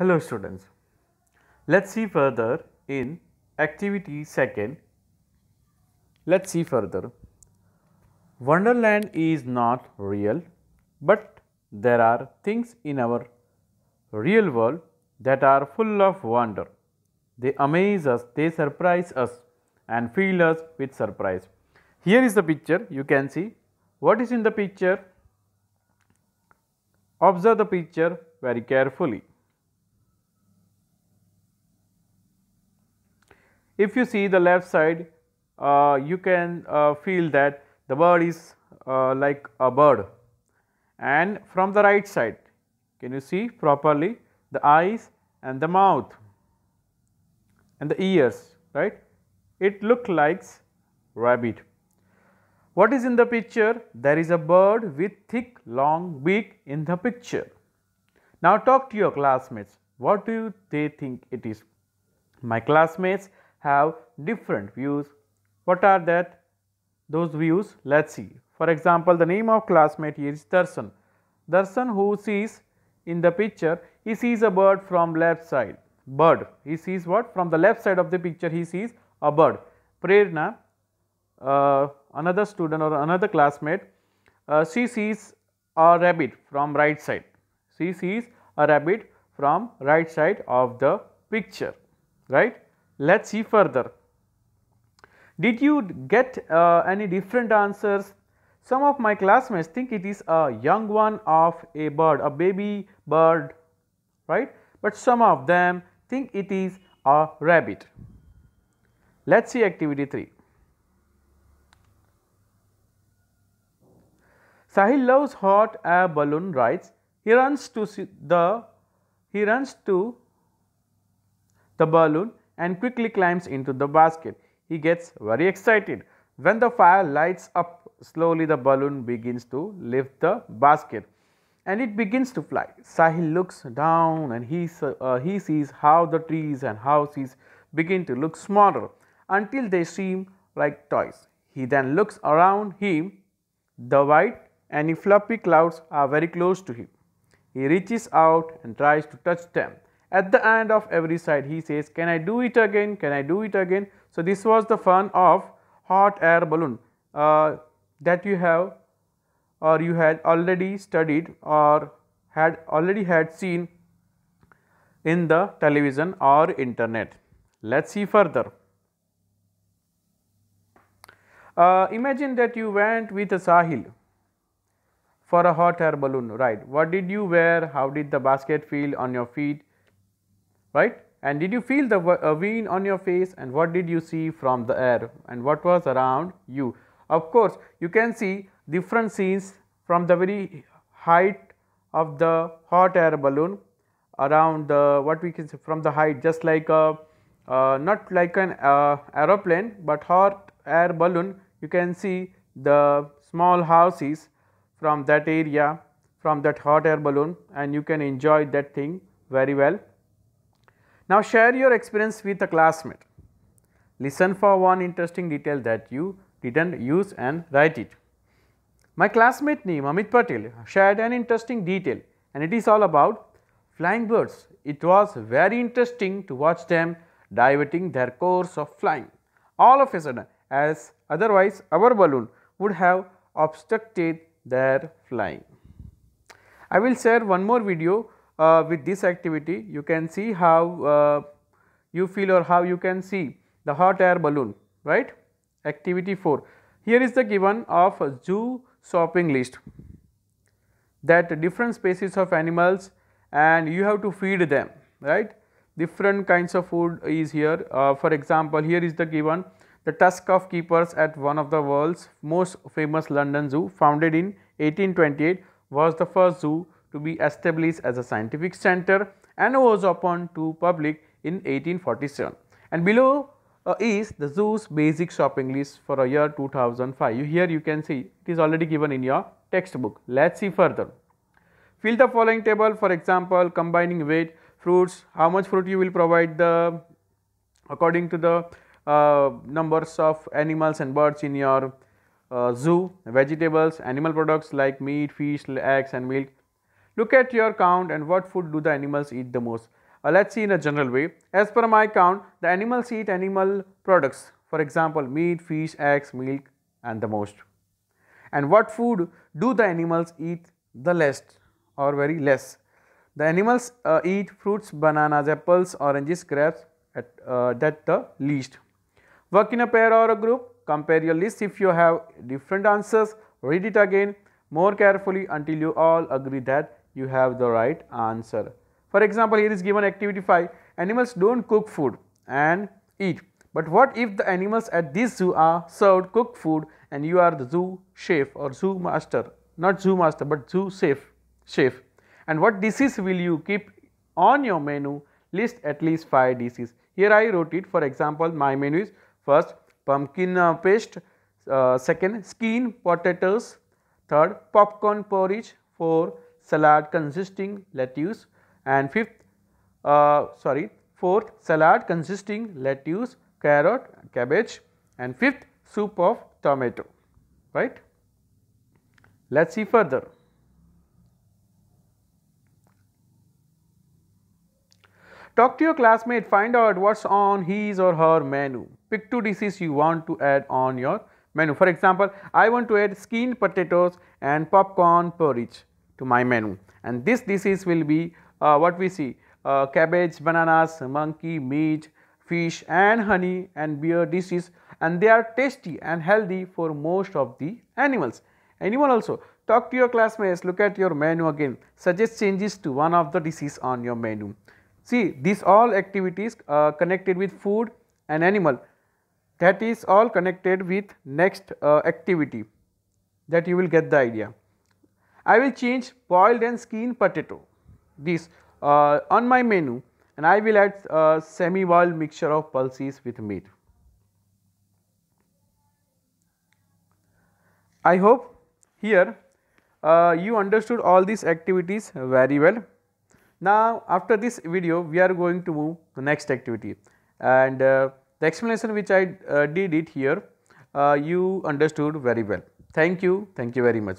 Hello students, let's see further in activity second. Let's see further. Wonderland is not real, but there are things in our real world that are full of wonder. They amaze us, they surprise us and fill us with surprise. Here is the picture you can see. What is in the picture? Observe the picture very carefully. If you see the left side, uh, you can uh, feel that the bird is uh, like a bird and from the right side can you see properly the eyes and the mouth and the ears right it look like rabbit what is in the picture there is a bird with thick long beak in the picture now talk to your classmates what do they think it is my classmates have different views. What are that? Those views, let us see. For example, the name of classmate is Darshan. Darshan who sees in the picture, he sees a bird from left side. Bird, he sees what? From the left side of the picture, he sees a bird. Prerna, uh, another student or another classmate, uh, she sees a rabbit from right side. She sees a rabbit from right side of the picture, right? Let us see further. Did you get uh, any different answers? Some of my classmates think it is a young one of a bird, a baby bird, right? But some of them think it is a rabbit. Let us see activity 3. Sahil loves hot air balloon rides. He runs to the he runs to the balloon and quickly climbs into the basket. He gets very excited. When the fire lights up, slowly the balloon begins to lift the basket and it begins to fly. Sahil looks down and he, uh, he sees how the trees and houses begin to look smaller until they seem like toys. He then looks around him. The white and fluffy clouds are very close to him. He reaches out and tries to touch them at the end of every side he says can I do it again can I do it again. So, this was the fun of hot air balloon uh, that you have or you had already studied or had already had seen in the television or internet. Let us see further. Uh, imagine that you went with a Sahil for a hot air balloon ride. What did you wear? How did the basket feel on your feet? right? And did you feel the wind on your face and what did you see from the air and what was around you? Of course, you can see different scenes from the very height of the hot air balloon around the what we can see from the height just like a uh, not like an uh, aeroplane, but hot air balloon you can see the small houses from that area from that hot air balloon and you can enjoy that thing very well. Now share your experience with a classmate. Listen for one interesting detail that you didn't use and write it. My classmate name Amit Patel shared an interesting detail and it is all about flying birds. It was very interesting to watch them diverting their course of flying all of a sudden as otherwise our balloon would have obstructed their flying. I will share one more video uh, with this activity you can see how uh, you feel or how you can see the hot air balloon right. Activity 4 here is the given of zoo shopping list that different species of animals and you have to feed them right different kinds of food is here uh, for example here is the given the tusk of keepers at one of the world's most famous london zoo founded in 1828 was the first zoo to be established as a scientific center and was open to public in 1847. And below uh, is the zoo's basic shopping list for a year 2005. You, here you can see it is already given in your textbook. Let's see further. Fill the following table for example combining weight, fruits, how much fruit you will provide the according to the uh, numbers of animals and birds in your uh, zoo, vegetables, animal products like meat, fish, eggs and milk, Look at your count and what food do the animals eat the most. Uh, let's see in a general way. As per my count, the animals eat animal products. For example, meat, fish, eggs, milk and the most. And what food do the animals eat the least or very less? The animals uh, eat fruits, bananas, apples, oranges, grapes at, uh, that the least. Work in a pair or a group. Compare your list if you have different answers. Read it again more carefully until you all agree that you have the right answer. For example, here is given activity 5 animals do not cook food and eat. But what if the animals at this zoo are served cooked food and you are the zoo chef or zoo master, not zoo master but zoo chef, chef. And what disease will you keep on your menu? List at least 5 diseases. Here I wrote it for example my menu is first pumpkin uh, paste, uh, second skin potatoes, third popcorn porridge, four salad consisting lettuce and fifth uh, sorry fourth salad consisting lettuce, carrot, cabbage and fifth soup of tomato right. Let us see further. Talk to your classmate, find out what's on his or her menu. Pick two dishes you want to add on your menu. For example, I want to add skinned potatoes and popcorn porridge to my menu and this disease will be uh, what we see uh, cabbage, bananas, monkey, meat, fish and honey and beer dishes and they are tasty and healthy for most of the animals. Anyone also talk to your classmates, look at your menu again, suggest changes to one of the dishes on your menu. See these all activities uh, connected with food and animal that is all connected with next uh, activity that you will get the idea. I will change boiled and skinned potato this uh, on my menu and I will add a uh, semi boiled mixture of pulses with meat. I hope here uh, you understood all these activities very well. Now after this video we are going to move the next activity and uh, the explanation which I uh, did it here you understood very well. Thank you, thank you very much.